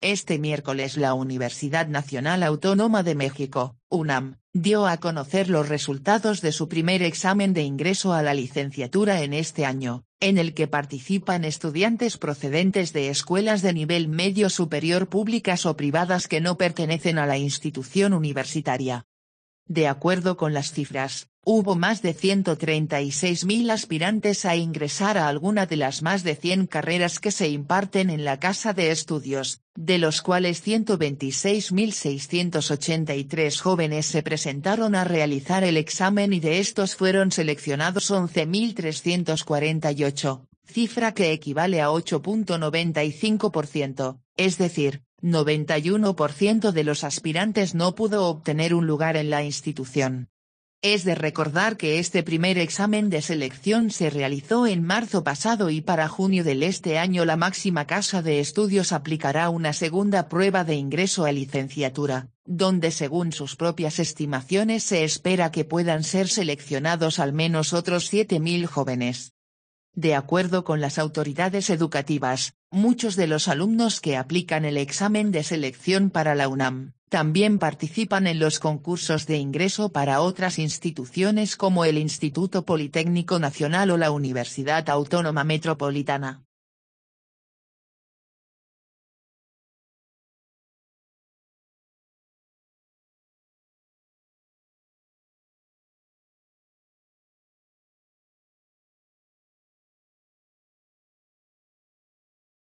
Este miércoles la Universidad Nacional Autónoma de México, UNAM, dio a conocer los resultados de su primer examen de ingreso a la licenciatura en este año, en el que participan estudiantes procedentes de escuelas de nivel medio superior públicas o privadas que no pertenecen a la institución universitaria. De acuerdo con las cifras, hubo más de 136.000 aspirantes a ingresar a alguna de las más de 100 carreras que se imparten en la Casa de Estudios, de los cuales 126.683 jóvenes se presentaron a realizar el examen y de estos fueron seleccionados 11.348, cifra que equivale a 8.95%, es decir, 91% de los aspirantes no pudo obtener un lugar en la institución. Es de recordar que este primer examen de selección se realizó en marzo pasado y para junio del este año la máxima casa de estudios aplicará una segunda prueba de ingreso a licenciatura, donde según sus propias estimaciones se espera que puedan ser seleccionados al menos otros 7.000 jóvenes. De acuerdo con las autoridades educativas, muchos de los alumnos que aplican el examen de selección para la UNAM, también participan en los concursos de ingreso para otras instituciones como el Instituto Politécnico Nacional o la Universidad Autónoma Metropolitana.